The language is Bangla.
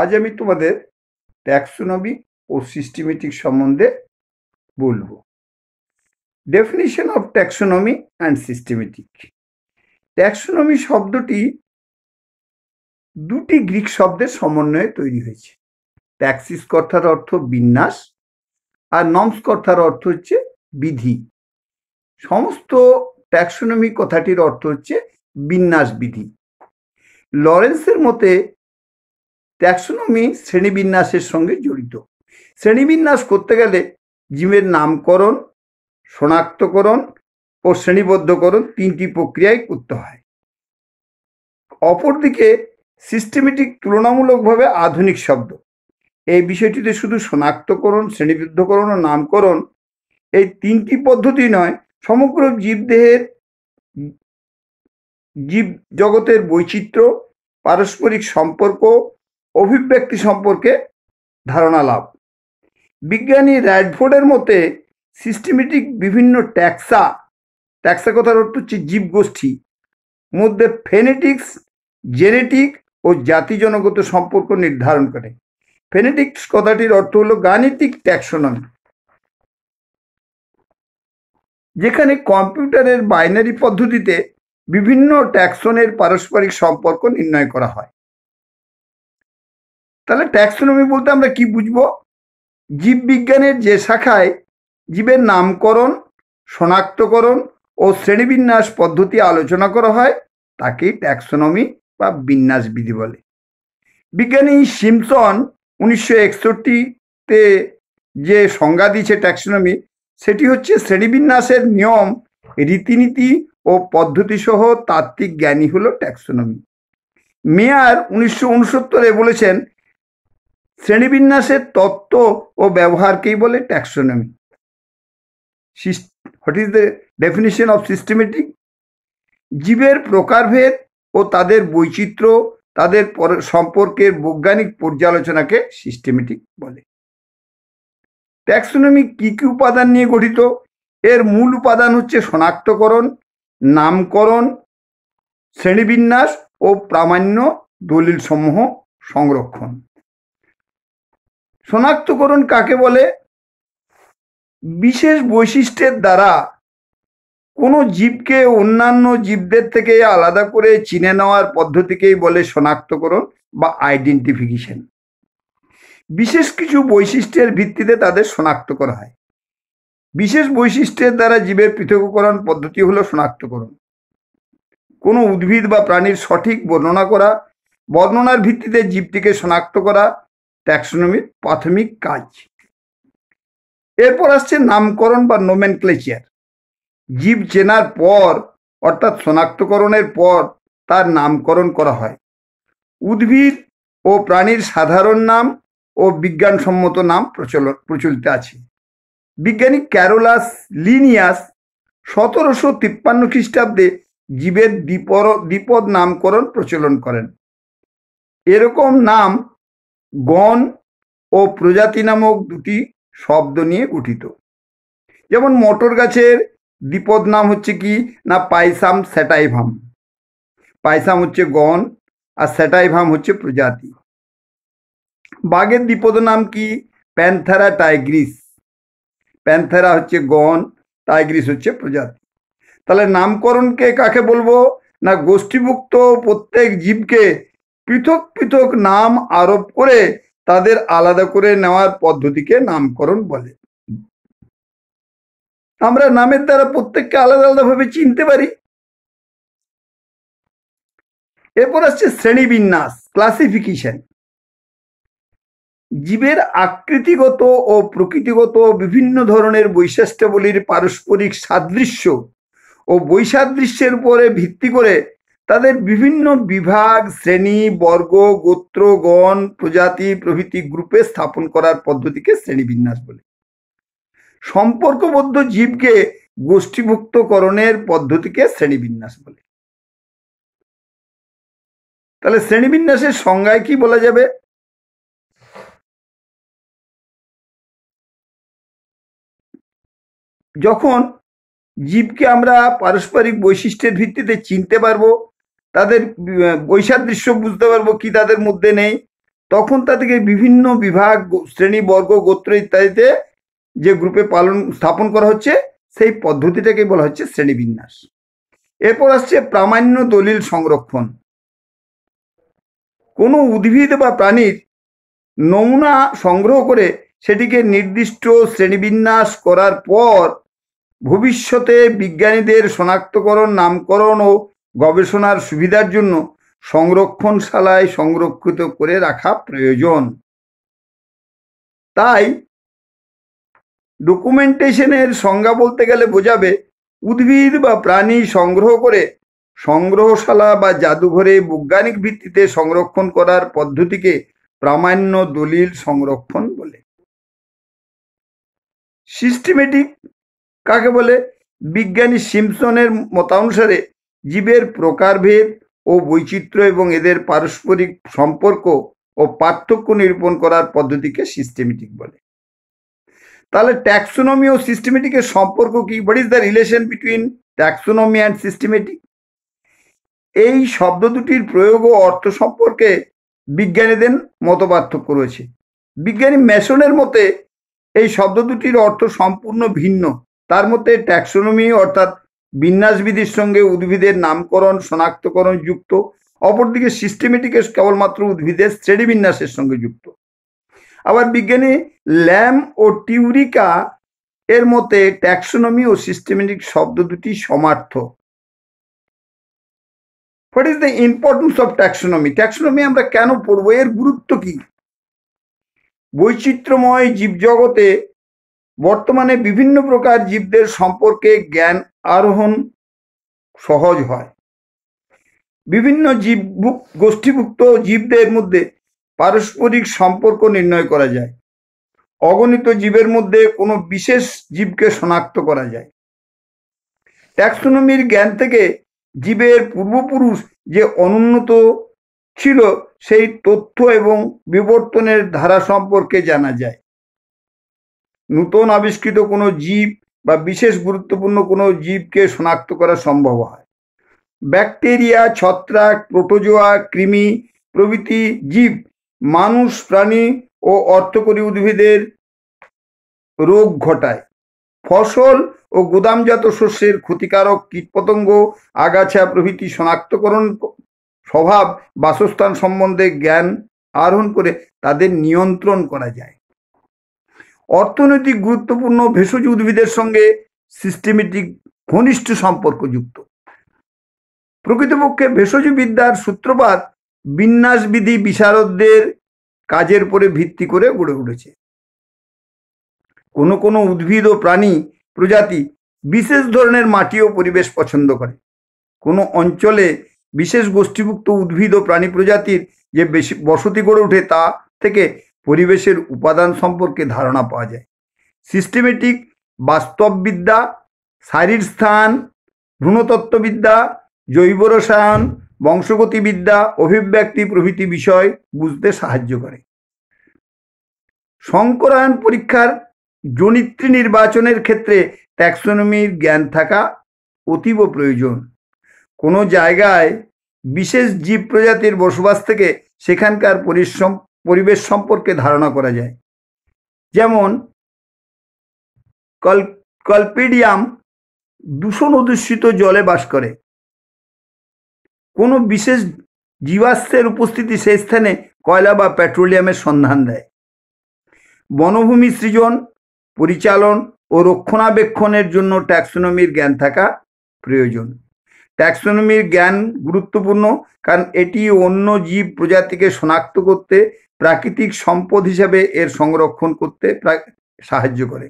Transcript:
আজ আমি তোমাদের ট্যাক্সোনমি ও সিস্টেমেটিক সম্বন্ধে বলব definition of taxonomy and systematic taxonomy শব্দটি দুটি গ্রিক শব্দের সমন্বয়ে তৈরি হয়েছে ট্যাক্সিস কথার অর্থ বিন্যাস আর নমস কর্থার অর্থ হচ্ছে বিধি সমস্ত ট্যাক্সোনমি কথাটির অর্থ হচ্ছে বিন্যাস বিধি লরেন্সের মতে ট্যাক্সোনমি শ্রেণীবিন্যাসের সঙ্গে জড়িত শ্রেণীবিন্যাস করতে গেলে জীবের নামকরণ শনাক্তকরণ ও শ্রেণীবদ্ধকরণ তিনটি প্রক্রিয়ায় করতে হয় অপরদিকে সিস্টেমেটিক তুলনামূলকভাবে আধুনিক শব্দ এই বিষয়টিতে শুধু শনাক্তকরণ শ্রেণীবদ্ধকরণ ও নামকরণ এই তিনটি পদ্ধতি নয় সমগ্র জীবদেহের জীব জগতের বৈচিত্র্য পারস্পরিক সম্পর্ক অভিব্যক্তি সম্পর্কে ধারণা লাভ বিজ্ঞানী র্যাডফোর্ডের মতে সিস্টেমেটিক বিভিন্ন ট্যাক্সা ট্যাক্সা কথার অর্থ হচ্ছে জীবগোষ্ঠী মধ্যে ফেনেটিক্স জেনেটিক ও জাতি জনগত সম্পর্ক নির্ধারণ করে ফেনেটিক্স কথাটির অর্থ হলো গাণিতিক ট্যাক্সোনমি যেখানে কম্পিউটারের বাইনারি পদ্ধতিতে বিভিন্ন ট্যাক্সনের পারস্পরিক সম্পর্ক নির্ণয় করা হয় তাহলে ট্যাক্সোনমি বলতে আমরা কি বুঝবো জীববিজ্ঞানের যে শাখায় জীবের নামকরণ শনাক্তকরণ ও শ্রেণীবিন্যাস পদ্ধতি আলোচনা করা হয় তাকেই ট্যাক্সোনমি বা বিন্যাস বিধি বলে বিজ্ঞানী সিমসন উনিশশো একষট্টিতে যে সংজ্ঞা দিয়েছে ট্যাক্সোনমি সেটি হচ্ছে শ্রেণীবিন্যাসের নিয়ম রীতিনীতি ও পদ্ধতিসহ তাত্ত্বিক জ্ঞানী হলো ট্যাক্সোনমি মেয়ার উনিশশো উনসত্তরে বলেছেন শ্রেণীবিন্যাসের তত্ত্ব ও ব্যবহারকেই বলে taxonomy what is the definition of systematic জীবের প্রকারভেদ ও তাদের বৈচিত্র্য তাদের সম্পর্কের বৈজ্ঞানিক পর্যালোচনাকে সিস্টেমেটিক বলে ট্যাক্সোনমি কী কী উপাদান নিয়ে গঠিত এর মূল উপাদান হচ্ছে শনাক্তকরণ নামকরণ শ্রেণীবিন্যাস ও প্রামাণ্য দলিলসমূহ সংরক্ষণ শনাক্তকরণ কাকে বলে বিশেষ বৈশিষ্ট্যের দ্বারা কোনো জীবকে অন্যান্য জীবদের থেকে আলাদা করে চিনে নেওয়ার পদ্ধতিকেই বলে শনাক্তকরণ বা আইডেন্টিফিকেশন বিশেষ কিছু বৈশিষ্ট্যের ভিত্তিতে তাদের শনাক্ত করা হয় বিশেষ বৈশিষ্ট্যের দ্বারা জীবের পৃথকীকরণ পদ্ধতি হলো শনাক্তকরণ কোনো উদ্ভিদ বা প্রাণীর সঠিক বর্ণনা করা বর্ণনার ভিত্তিতে জীবটিকে শনাক্ত করা ট্যাক্সোনমির প্রাথমিক কাজ এরপর আসছে নামকরণ বা নোমেন ক্লেচিয়ার জীব চেনার পর অর্থাৎ শনাক্তকরণের পর তার নামকরণ করা হয় উদ্ভিদ ও প্রাণীর সাধারণ নাম ও বিজ্ঞানসম্মত নাম প্রচলন প্রচলিত আছে বিজ্ঞানী ক্যারোলাস লিনিয়াস সতেরোশো তিপ্পান্ন খ্রিস্টাব্দে জীবের দ্বিপর দ্বিপদ নামকরণ প্রচলন করেন এরকম নাম গণ ও প্রজাতি নামক দুটি শব্দ নিয়ে গঠিত যেমন মটর গাছের দ্বিপদ নাম হচ্ছে কি না পাইসাম স্যাটাইভাম পাইসাম হচ্ছে গণ আর স্যাটাইভাম হচ্ছে প্রজাতি বাঘের দ্বিপদ নাম কি প্যান্থেরা টাইগ্রিস প্যান্থেরা হচ্ছে গণ টাইগ্রিস হচ্ছে প্রজাতি তাহলে নামকরণকে কাকে বলবো না গোষ্ঠীভুক্ত প্রত্যেক জীবকে পৃথক পৃথক নাম আরোপ করে তাদের আলাদা করে নেওয়ার পদ্ধতিকে নামকরণ বলে আমরা নামের দ্বারা প্রত্যেককে আলাদা আলাদাভাবে চিনতে পারি এরপর আসছে শ্রেণীবিন্যাস ক্লাসিফিকেশন জীবের আকৃতিগত ও প্রকৃতিগত বিভিন্ন ধরনের বৈশিষ্ট্যাবলীর পারস্পরিক সাদৃশ্য ও বৈসাদৃশ্যের উপরে ভিত্তি করে তাদের বিভিন্ন বিভাগ শ্রেণী বর্গ গোত্র গণ প্রজাতি প্রভৃতি গ্রুপে স্থাপন করার পদ্ধতিকে শ্রেণীবিন্যাস বলে সম্পর্কবদ্ধ জীবকে গোষ্ঠীভুক্তকরণের পদ্ধতিকে শ্রেণীবিন্যাস বলে তাহলে শ্রেণীবিন্যাসের সংজ্ঞায় কি বলা যাবে যখন জীবকে আমরা পারস্পরিক বৈশিষ্ট্যের ভিত্তিতে চিনতে পারবো তাদের বৈসাদৃশ্য বুঝতে পারবো কি তাদের মধ্যে নেই তখন তাদেরকে বিভিন্ন বিভাগ শ্রেণী বর্গ গোত্র ইত্যাদিতে যে গ্রুপে পালন স্থাপন করা হচ্ছে সেই পদ্ধতিটাকে বলা হচ্ছে শ্রেণীবিন্যাস এরপর আসছে প্রামাণ্য দলিল সংরক্ষণ কোনো উদ্ভিদ বা প্রাণীর নমুনা সংগ্রহ করে সেটিকে নির্দিষ্ট শ্রেণীবিন্যাস করার পর ভবিষ্যতে বিজ্ঞানীদের শনাক্তকরণ নামকরণ ও গবেষণার সুবিধার জন্য সংরক্ষণশালায় সংরক্ষিত করে রাখা প্রয়োজন তাই ডকুমেন্টেশনের সংজ্ঞা বলতে গেলে বোঝাবে উদ্ভিদ বা প্রাণী সংগ্রহ করে সংগ্রহশালা বা জাদুঘরে বৈজ্ঞানিক ভিত্তিতে সংরক্ষণ করার পদ্ধতিকে প্রামাণ্য দলিল সংরক্ষণ বলে সিস্টেমেটিক কাকে বলে বিজ্ঞানী সিমসনের মতানুসারে জীবের প্রকারভেদ ও বৈচিত্র্য এবং এদের পারস্পরিক সম্পর্ক ও পার্থক্য নিরূপণ করার পদ্ধতিকে সিস্টেমেটিক বলে তাহলে ট্যাক্সোনমি ও সিস্টেমেটিকের সম্পর্ক কি what is the relation between taxonomy and systematic এই শব্দ দুটির প্রয়োগ ও অর্থ সম্পর্কে বিজ্ঞানীদের মত পার্থক্য রয়েছে বিজ্ঞানী মেশনের মতে এই শব্দ দুটির অর্থ সম্পূর্ণ ভিন্ন তার মধ্যে ট্যাক্সোনমি অর্থাৎ বিন্যাসবিধির সঙ্গে উদ্ভিদের নামকরণ শনাক্তকরণ যুক্ত অপরদিকে সিস্টেমেটিকের কেবলমাত্র উদ্ভিদের শ্রেণীবিন্যাসের সঙ্গে যুক্ত আবার বিজ্ঞানী ল্যাম ও টিউরিকা এর মতে ট্যাক্সোনমি ও সিস্টেমেটিক শব্দ দুটি সমার্থ what is the importance of taxonomy taxonomy আমরা কেন পড়বো এর গুরুত্ব কি বৈচিত্র্যময় জীবজগতে বর্তমানে বিভিন্ন প্রকার জীবদের সম্পর্কে জ্ঞান আরোহণ সহজ হয় বিভিন্ন জীব গোষ্ঠীভুক্ত জীবদের মধ্যে পারস্পরিক সম্পর্ক নির্ণয় করা যায় অগণিত জীবের মধ্যে কোনো বিশেষ জীবকে শনাক্ত করা যায় ট্যাক্সোনমির জ্ঞান থেকে জীবের পূর্বপুরুষ যে অনুন্নত ছিল সেই তথ্য এবং বিবর্তনের ধারা সম্পর্কে জানা যায় নূতন আবিষ্কৃত কোনো জীব বা বিশেষ গুরুত্বপূর্ণ কোনো জীবকে শনাক্ত করা সম্ভব হয় ব্যাকটেরিয়া ছত্রাক প্রোটোজোয়া কৃমি প্রভৃতি জীব মানুষ প্রাণী ও অর্থকরী উদ্ভিদের রোগ ঘটায় ফসল ও গুদামজাত শস্যের ক্ষতিকারক কীটপতঙ্গ আগাছা প্রভৃতি শনাক্তকরণ স্বভাব বাসস্থান সম্বন্ধে জ্ঞান আহরণ করে তাদের নিয়ন্ত্রণ করা যায় অর্থনৈতিক গুরুত্বপূর্ণ ভেষজ উদ্ভিদের সঙ্গে সিস্টেমেটিক ঘনিষ্ঠ সম্পর্কযুক্ত প্রকৃতপক্ষে ভেষজ বিদ্যার সূত্রপাত বিন্যাসবিধি বিশারদদের কাজের উপরে ভিত্তি করে গড়ে উঠেছে কোনো কোনো উদ্ভিদ ও প্রাণী প্রজাতি বিশেষ ধরনের মাটি ও পরিবেশ পছন্দ করে কোনো অঞ্চলে বিশেষ গোষ্ঠীভুক্ত উদ্ভিদ ও প্রাণী প্রজাতির যে বেশি বসতি গড়ে ওঠে তা থেকে পরিবেশের উপাদান সম্পর্কে ধারণা পাওয়া যায় সিস্টেমেটিক বাস্তববিদ্যা শারীর স্থান ভ্রূণতত্ত্ববিদ্যা জৈব রসায়ন বংশগতিবিদ্যা অভিব্যক্তি প্রভৃতি বিষয় বুঝতে সাহায্য করে সংকরায়ন পরীক্ষার জনিত্রী নির্বাচনের ক্ষেত্রে ট্যাক্সোনমির জ্ঞান থাকা অতীব প্রয়োজন কোনো জায়গায় বিশেষ জীব প্রজাতির বসবাস থেকে সেখানকার পরিশ্রম পরিবেশ সম্পর্কে ধারণা করা যায় যেমন কল কলপিডিয়াম দূষণ অধূষিত জলে বাস করে কোনো বিশেষ জীবাশ্মের উপস্থিতি সেই স্থানে কয়লা বা পেট্রোলিয়ামের সন্ধান দেয় বনভূমি সৃজন পরিচালন ও রক্ষণাবেক্ষণের জন্য ট্যাক্সোনমির জ্ঞান থাকা প্রয়োজন ট্যাক্সোনমির জ্ঞান গুরুত্বপূর্ণ কারণ এটি অন্য জীব প্রজাতিকে শনাক্ত করতে প্রাকৃতিক সম্পদ হিসাবে এর সংরক্ষণ করতে সাহায্য করে